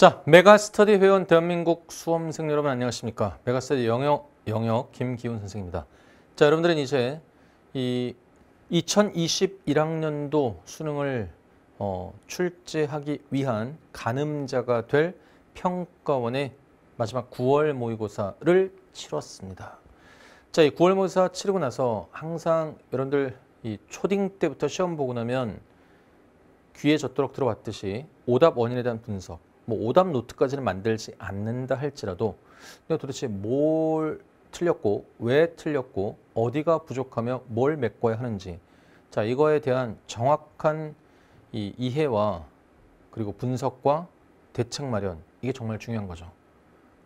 자, 메가스터디 회원 대한민국 수험생 여러분 안녕하십니까? 메가스터디 영역, 영역 김기훈 선생입니다. 자, 여러분들은 이제 이 2021학년도 수능을 어, 출제하기 위한 가늠자가 될 평가원의 마지막 9월 모의고사를 치렀습니다. 자, 이 9월 모의고사 치르고 나서 항상 여러분들 이 초딩 때부터 시험 보고 나면 귀에 젖도록 들어왔듯이 오답 원인에 대한 분석, 뭐 오답 노트까지는 만들지 않는다 할지라도 내가 도대체 뭘 틀렸고 왜 틀렸고 어디가 부족하며 뭘 메꿔야 하는지 자 이거에 대한 정확한 이 이해와 그리고 분석과 대책 마련 이게 정말 중요한 거죠.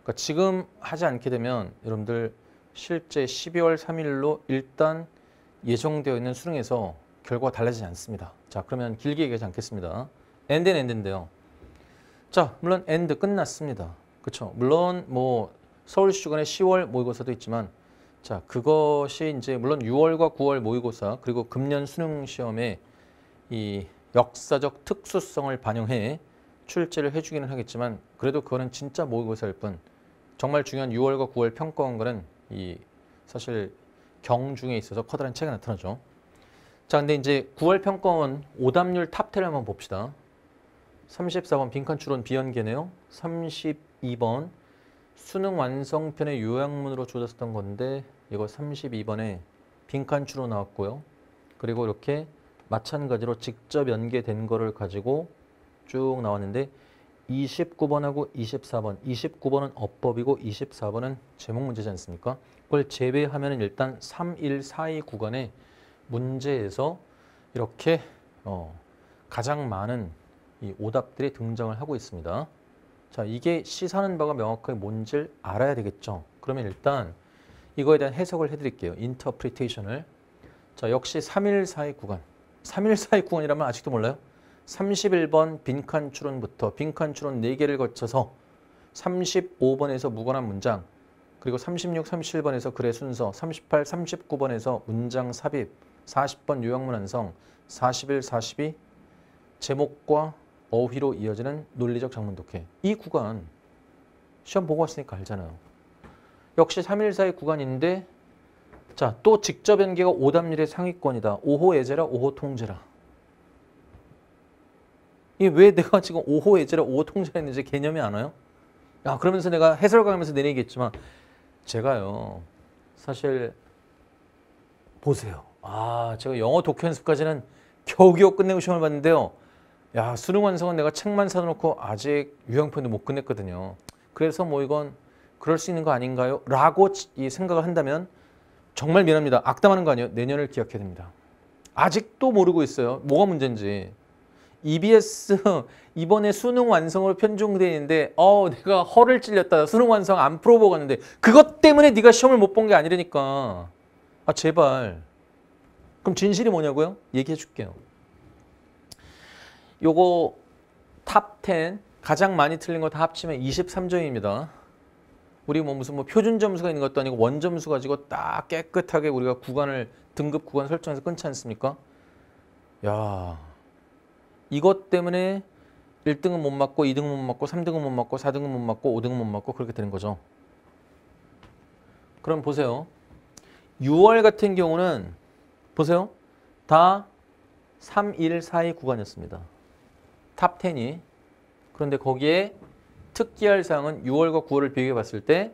그러니까 지금 하지 않게 되면 여러분들 실제 12월 3일로 일단 예정되어 있는 수능에서 결과가 달라지지 않습니다. 자 그러면 길게 얘기하지 않겠습니다. 엔드 엔드인데요. 자, 물론 엔드 끝났습니다. 그렇죠? 물론 뭐 서울 시주간의 10월 모의고사도 있지만 자, 그것이 이제 물론 6월과 9월 모의고사 그리고 금년 수능 시험에 이 역사적 특수성을 반영해 출제를 해 주기는 하겠지만 그래도 그거는 진짜 모의고사일 뿐 정말 중요한 6월과 9월 평가원과는 이 사실 경중에 있어서 커다란 차이가 나타나죠. 자, 근데 이제 9월 평가원 오답률 탑10을 한번 봅시다. 34번 빈칸 추론 비연계네요. 32번 수능 완성편의 요약문으로 조졌었던 건데 이거 32번에 빈칸 추론 나왔고요. 그리고 이렇게 마찬가지로 직접 연계된 거를 가지고 쭉 나왔는데 29번하고 24번, 29번은 어법이고 24번은 제목 문제지 않습니까? 그걸 제외하면 일단 3, 1, 4, 2구간의 문제에서 이렇게 어, 가장 많은 이 오답들이 등장을 하고 있습니다. 자, 이게 시사는 바가 명확하게 뭔지를 알아야 되겠죠. 그러면 일단 이거에 대한 해석을 해드릴게요. 인터프리테이션을. 자, 역시 314의 구간. 314의 구간이라면 아직도 몰라요? 31번 빈칸 추론부터 빈칸 추론 4개를 거쳐서 35번에서 무관한 문장, 그리고 36, 37번에서 글의 순서, 38, 39번에서 문장 삽입, 40번 요약문 완성, 41, 42 제목과 어휘로 이어지는 논리적 작문 독해. 이 구간 시험 보고 왔으니까 알잖아요. 역시 314의 구간인데 자, 또 직접 연계가 오답률의 상위권이다. 5호 예제라 5호 통제라. 이왜 내가 지금 5호 예제라 5호 통제라 했는지 개념이 안 와요? 야, 그러면서 내가 해설 강하면서 내얘기했지만 제가요. 사실 보세요. 아, 제가 영어 독해 연습까지는 겨우겨우 끝내고 시험을 봤는데요. 야 수능 완성은 내가 책만 사놓고 아직 유형표도못 끝냈거든요. 그래서 뭐 이건 그럴 수 있는 거 아닌가요? 라고 이 생각을 한다면 정말 미안합니다. 악담하는 거 아니에요. 내년을 기억해야 됩니다. 아직도 모르고 있어요. 뭐가 문제인지. EBS 이번에 수능 완성으로 편중돼 있는데 어 내가 허를 찔렸다. 수능 완성 안 풀어보고 갔는데 그것 때문에 네가 시험을 못 본 게 아니라니까. 아 제발. 그럼 진실이 뭐냐고요? 얘기해 줄게요. 요거 탑 10 가장 많이 틀린 거 다 합치면 23점입니다. 우리 뭐 무슨 뭐 표준 점수가 있는 것도 아니고 원 점수 가지고 딱 깨끗하게 우리가 구간을 등급 구간 설정해서 끊지 않습니까? 야 이것 때문에 1등은 못 맞고 2등은 못 맞고 3등은 못 맞고 4등은 못 맞고 5등은 못 맞고 그렇게 되는 거죠. 그럼 보세요. 6월 같은 경우는 보세요. 다 3, 1, 4의 구간이었습니다. 탑 10이. 그런데 거기에 특기할 사항은 6월과 9월을 비교해 봤을 때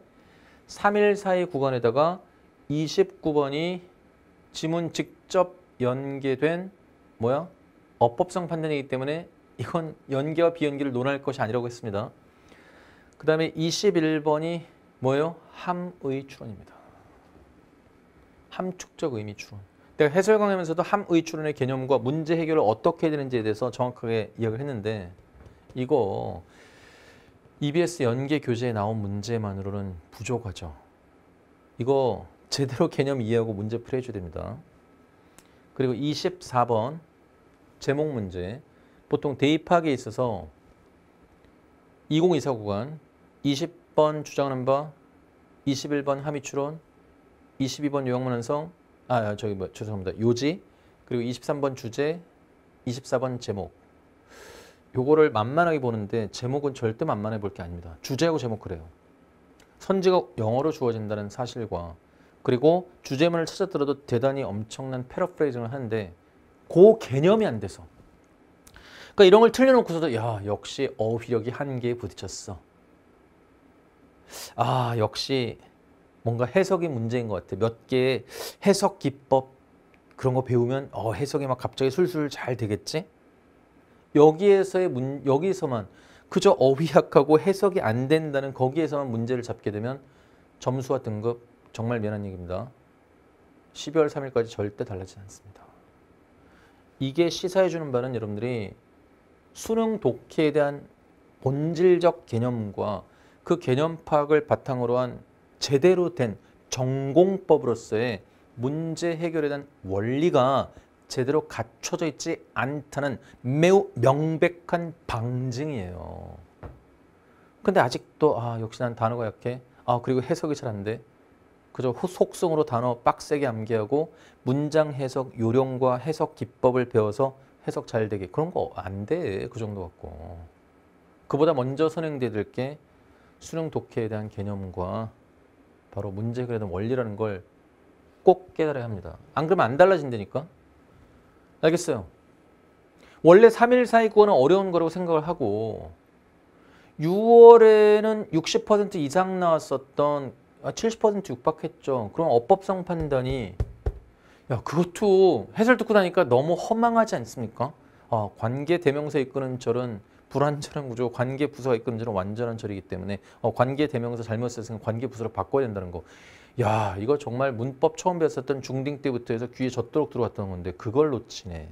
3일 사이 구간에다가 29번이 지문 직접 연계된 뭐야? 어법성 판단이기 때문에 이건 연계와 비연계를 논할 것이 아니라고 했습니다. 그 다음에 21번이 뭐예요? 함의 추론입니다. 함축적 의미 추론. 제가 해설 강의면서도 함의 추론의 개념과 문제 해결을 어떻게 해야 되는지에 대해서 정확하게 이야기를 했는데 이거 EBS 연계 교재에 나온 문제만으로는 부족하죠. 이거 제대로 개념 이해하고 문제 풀이해줘야 됩니다. 그리고 24번 제목 문제 보통 대입학에 있어서 2024 구간 20번 주장한 바 21번 함의 추론 22번 요약문 완성 아, 아 저기 뭐 죄송합니다. 요지 그리고 23번 주제 24번 제목 요거를 만만하게 보는데 제목은 절대 만만해 볼 게 아닙니다. 주제하고 제목 그래요. 선지가 영어로 주어진다는 사실과 그리고 주제문을 찾아들어도 대단히 엄청난 패러프레이징을 하는데 그 개념이 안 돼서 그러니까 이런 걸 틀려놓고서도 야 역시 어휘력이 한계에 부딪혔어 아 역시 뭔가 해석이 문제인 것 같아. 몇 개의 해석 기법 그런 거 배우면 어, 해석이 막 갑자기 술술 잘 되겠지? 여기에서의 문, 여기서만 그저 어휘약하고 해석이 안 된다는 거기에서만 문제를 잡게 되면 점수와 등급 정말 미안한 얘기입니다. 12월 3일까지 절대 달라지지 않습니다. 이게 시사해주는 바는 여러분들이 수능 독해에 대한 본질적 개념과 그 개념 파악을 바탕으로 한 제대로 된 전공법으로서의 문제 해결에 대한 원리가 제대로 갖춰져 있지 않다는 매우 명백한 방증이에요. 근데 아직도 아 역시 난 단어가 약해. 아 그리고 해석이 잘 안 돼. 그저 속성으로 단어 빡세게 암기하고 문장 해석 요령과 해석 기법을 배워서 해석 잘 되게 그런 거 안 돼. 그 정도 갖고. 그보다 먼저 선행돼야 게 수능 독해에 대한 개념과 바로 문제 해결의 원리라는 걸 꼭 깨달아야 합니다. 안 그러면 안 달라진다니까. 알겠어요? 원래 3일 사이 구원은 어려운 거라고 생각을 하고 6월에는 60% 이상 나왔었던 70% 아, 육박했죠. 그럼 어법성 판단이 야 그것도 해설 듣고 나니까 너무 허망하지 않습니까? 아, 관계 대명사 이끄는 절은 불안전한 구조, 관계 부서가 있끄지는 완전한 절이기 때문에 어, 관계 대명사 잘못 썼으니 관계 부서를 바꿔야 된다는 거. 야, 이거 정말 문법 처음 배웠었던 중딩 때부터 해서 귀에 젖도록 들어왔던 건데 그걸 놓치네.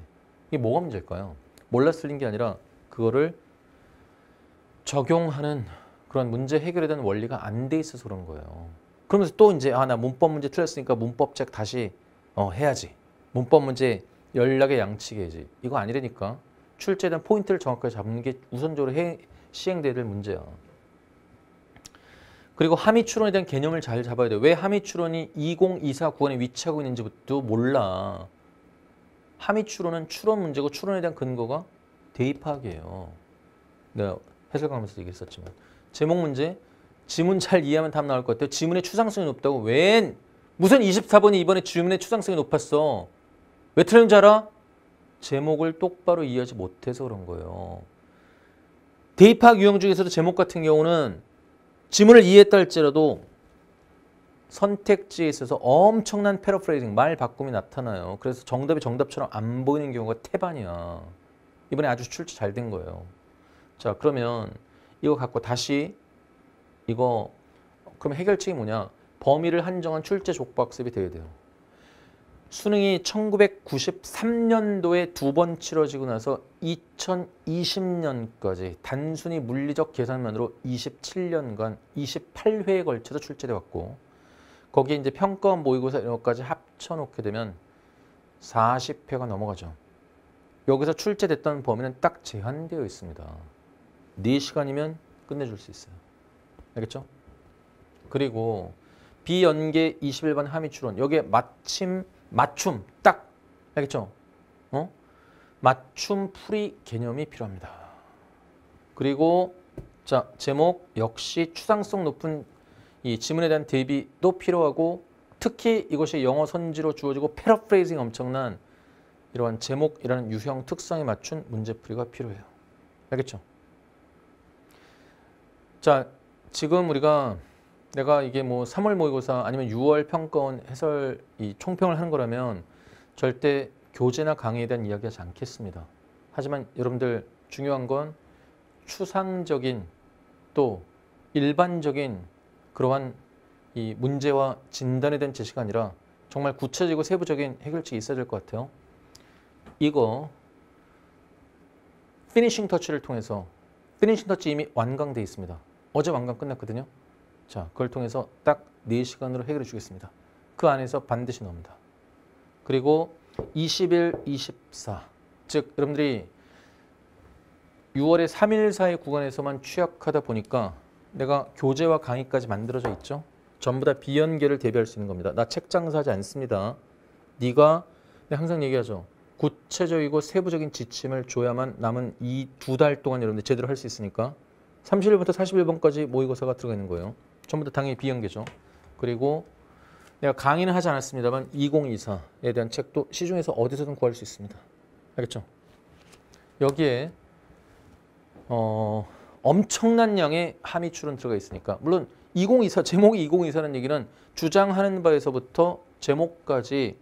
이게 뭐가 문제일까요? 몰라 쓰린 게 아니라 그거를 적용하는 그런 문제 해결에 대한 원리가 안 돼 있어서 그런 거예요. 그러면서 또 이제 아나 문법 문제 틀렸으니까 문법책 다시 어, 해야지. 문법 문제 연락의 양치개지. 이거 아니라니까. 출제된 포인트를 정확하게 잡는 게 우선적으로 해, 시행돼야 될 문제야. 그리고 함의 추론에 대한 개념을 잘 잡아야 돼. 왜 함의 추론이 2024 구간에 위치하고 있는지부터 몰라. 함의 추론은 추론 문제고 추론에 대한 근거가 대입학이에요. 내가 네, 해설강하면서 얘기했었지만. 제목 문제, 지문 잘 이해하면 답 나올 것 같아요. 지문의 추상성이 높다고. 웬? 무슨 24번이 이번에 지문의 추상성이 높았어? 왜 틀린지 알아? 제목을 똑바로 이해하지 못해서 그런 거예요. 대입학 유형 중에서도 제목 같은 경우는 지문을 이해했다 할지라도 선택지에 있어서 엄청난 패러프레이징, 말 바꿈이 나타나요. 그래서 정답이 정답처럼 안 보이는 경우가 태반이야. 이번에 아주 출제 잘 된 거예요. 자, 그러면 이거 갖고 다시 이거 그럼 해결책이 뭐냐? 범위를 한정한 출제 족박습이 돼야 돼요. 수능이 1993년도에 두 번 치러지고 나서 2020년까지 단순히 물리적 계산만으로 27년간 28회에 걸쳐서 출제돼 왔고 거기에 이제 평가원 모의고사 이런 것까지 합쳐놓게 되면 40회가 넘어가죠. 여기서 출제됐던 범위는 딱 제한되어 있습니다. 4시간이면 끝내줄 수 있어요. 알겠죠? 그리고 비연계 21번 하미출원 여기에 마침 맞춤 딱 알겠죠? 어? 맞춤풀이 개념이 필요합니다. 그리고 자 제목 역시 추상성 높은 이 지문에 대한 대비도 필요하고 특히 이것이 영어 선지로 주어지고 패러프레이징 엄청난 이러한 제목이라는 유형 특성에 맞춘 문제풀이가 필요해요. 알겠죠? 자, 지금 우리가 내가 이게 뭐 3월 모의고사 아니면 6월 평가원 해설 이 총평을 하는 거라면 절대 교재나 강의에 대한 이야기하지 않겠습니다. 하지만 여러분들 중요한 건 추상적인 또 일반적인 그러한 이 문제와 진단에 대한 지식이 아니라 정말 구체적이고 세부적인 해결책이 있어야 될 것 같아요. 이거 피니싱 터치를 통해서 피니싱 터치 이미 완강돼 있습니다. 어제 완강 끝났거든요. 자, 그걸 통해서 딱 4시간으로 해결해 주겠습니다. 그 안에서 반드시 넣습니다. 그리고 2 0일 24. 즉, 여러분들이 6월에 3일 사이 구간에서만 취약하다 보니까 내가 교재와 강의까지 만들어져 있죠. 전부 다 비연계를 대비할 수 있는 겁니다. 나책 장사하지 않습니다. 네가 네, 항상 얘기하죠. 구체적이고 세부적인 지침을 줘야만 남은 이 두 달 동안 여러분들 제대로 할 수 있으니까 31일부터 41번까지 모의고사가 들어가 있는 거예요. 전부 다 당연히 비연계죠. 그리고 내가 강의는 하지 않았습니다만 2024에 대한 책도 시중에서 어디서든 구할 수 있습니다. 알겠죠? 여기에 어, 엄청난 양의 함의 출은 들어가 있으니까 물론 2024 제목이 2024라는 얘기는 주장하는 바에서부터 제목까지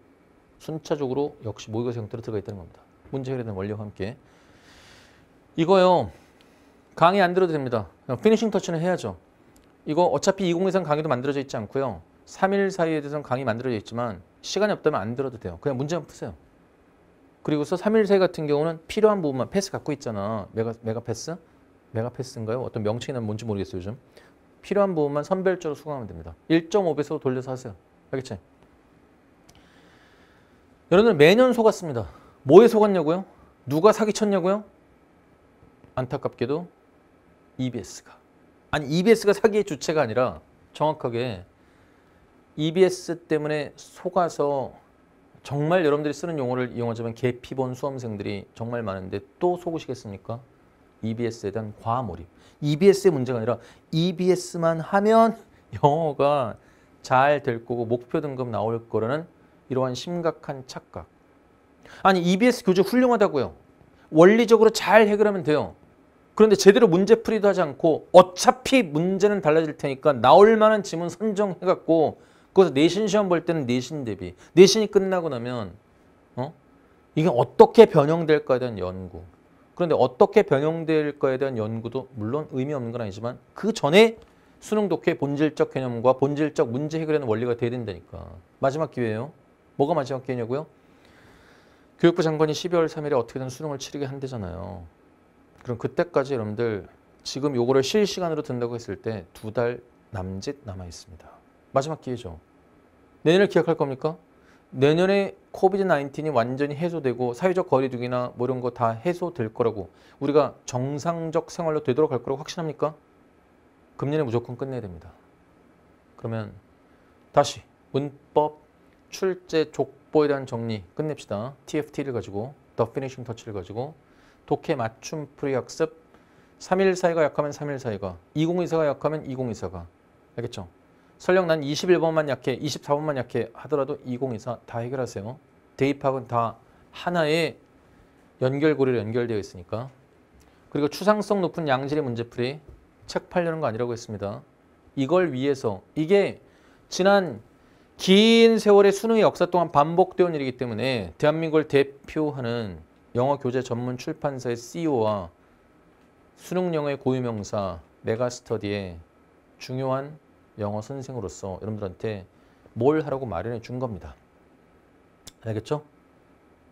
순차적으로 역시 모의고사 형태로 들어가 있다는 겁니다. 문제 해결된 원리와 함께 이거요 강의 안 들어도 됩니다. 피니싱 터치는 해야죠. 이거 어차피 2023 강의도 만들어져 있지 않고요. 3일 사이에 대해서는 강의 만들어져 있지만 시간이 없다면 안 들어도 돼요. 그냥 문제만 푸세요. 그리고서 3일 사이 같은 경우는 필요한 부분만 패스 갖고 있잖아. 메가, 메가패스? 메가패스인가요? 어떤 명칭이 나면 뭔지 모르겠어요, 요즘. 필요한 부분만 선별적으로 수강하면 됩니다. 1 5배속으 돌려서 하세요. 알겠지? 여러분들 매년 속았습니다. 뭐에 속았냐고요? 누가 사기쳤냐고요? 안타깝게도 EBS가. 아니 EBS가 사기의 주체가 아니라 정확하게 EBS 때문에 속아서 정말 여러분들이 쓰는 용어를 이용하자면 개피본 수험생들이 정말 많은데 또 속으시겠습니까? EBS에 대한 과몰입. EBS의 문제가 아니라 EBS만 하면 영어가 잘 될 거고 목표 등급 나올 거라는 이러한 심각한 착각. 아니 EBS 교재 훌륭하다고요. 원리적으로 잘 해결하면 돼요. 그런데 제대로 문제 풀이도 하지 않고 어차피 문제는 달라질 테니까 나올 만한 지문 선정해갖고 그기서 내신 시험 볼 때는 내신 대비 내신이 끝나고 나면 어 이게 어떻게 변형될까에 대한 연구 그런데 어떻게 변형될까에 대한 연구도 물론 의미 없는 건 아니지만 그 전에 수능 독해 본질적 개념과 본질적 문제 해결하는 원리가 돼야 된다니까 마지막 기회예요 뭐가 마지막 기회냐고요 교육부 장관이 12월 3일에 어떻게든 수능을 치르게 한대잖아요 그럼 그때까지 여러분들 지금 요거를 실시간으로 든다고 했을 때 두 달 남짓 남아 있습니다. 마지막 기회죠. 내년을 기약할 겁니까? 내년에 코비드 19이 완전히 해소되고 사회적 거리두기나 뭐 이런 거 다 해소될 거라고 우리가 정상적 생활로 되돌아갈 거라고 확신합니까? 금년에 무조건 끝내야 됩니다. 그러면 다시 문법 출제 족보에 대한 정리 끝냅시다. TFT를 가지고 더 피니싱 터치를 가지고 독해 맞춤 풀이학습 314가 약하면 314가 2024가 약하면 2024가 알겠죠? 설령 난 21번만 약해 24번만 약해 하더라도 2024다 해결하세요. 대입학은 다 하나의 연결고리로 연결되어 있으니까 그리고 추상성 높은 양질의 문제풀이 책 팔려는 거 아니라고 했습니다. 이걸 위해서 이게 지난 긴 세월의 수능의 역사 동안 반복되온 어 일이기 때문에 대한민국을 대표하는 영어 교재 전문 출판사의 CEO와 수능 영어의 고유명사 메가스터디의 중요한 영어 선생으로서 여러분들한테 뭘 하라고 마련해 준 겁니다. 알겠죠?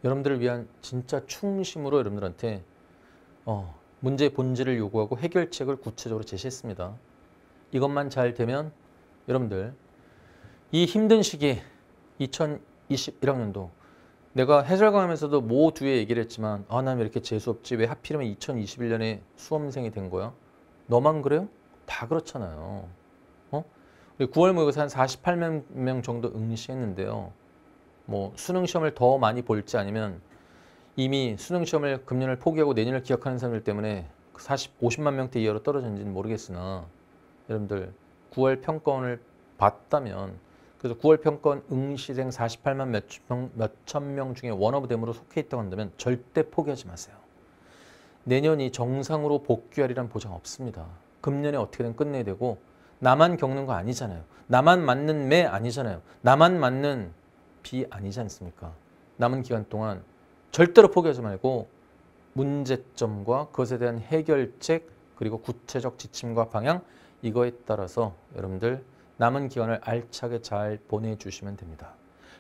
여러분들을 위한 진짜 충심으로 여러분들한테 어, 문제 본질을 요구하고 해결책을 구체적으로 제시했습니다. 이것만 잘 되면 여러분들 이 힘든 시기 2021학년도 내가 해설강하면서도 모 뭐 뒤에 얘기를 했지만 아난왜 이렇게 재수없지 왜 하필이면 2021년에 수험생이 된 거야 너만 그래요? 다 그렇잖아요 어? 9월 모의고사 한 48명 정도 응시했는데요 뭐 수능 시험을 더 많이 볼지 아니면 이미 수능 시험을 금년을 포기하고 내년을 기약하는 사람들 때문에 40, 그 50만 명대 이하로 떨어졌는지는 모르겠으나 여러분들 9월 평가원을 봤다면 그래서 9월 평권 응시생 48만 몇천 명, 명 중에 원어브댐으로 속해 있다고 한다면 절대 포기하지 마세요. 내년이 정상으로 복귀하리란 보장 없습니다. 금년에 어떻게든 끝내야 되고 나만 겪는 거 아니잖아요. 나만 맞는 매 아니잖아요. 나만 맞는 비 아니지 않습니까? 남은 기간 동안 절대로 포기하지 말고 문제점과 그것에 대한 해결책 그리고 구체적 지침과 방향 이거에 따라서 여러분들 남은 기간을 알차게 잘 보내주시면 됩니다.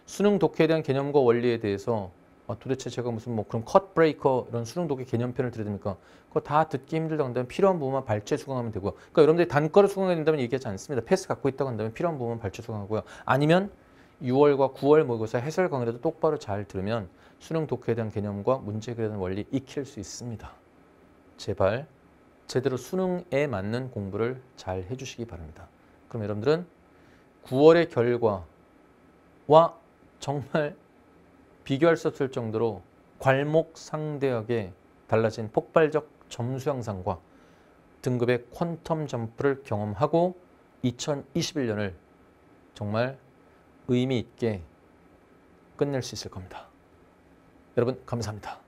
수능 독해에 대한 개념과 원리에 대해서 아, 도대체 제가 무슨 뭐 그런 컷 브레이커 이런 수능 독해 개념편을 들어야 됩니까? 그거 다 듣기 힘들다 한다면 필요한 부분만 발췌 수강하면 되고 그러니까 여러분들이 단과를 수강해야 된다면 얘기하지 않습니다. 패스 갖고 있다고 한다면 필요한 부분만 발췌 수강하고요. 아니면 6월과 9월 모의고사 해설 강의라도 똑바로 잘 들으면 수능 독해에 대한 개념과 문제 해결에 대한 원리 익힐 수 있습니다. 제발 제대로 수능에 맞는 공부를 잘 해주시기 바랍니다. 그럼 여러분들은 9월의 결과와 정말 비교할 수 없을 정도로 괄목상대하게 달라진 폭발적 점수 향상과 등급의 퀀텀 점프를 경험하고 2021년을 정말 의미 있게 끝낼 수 있을 겁니다. 여러분 감사합니다.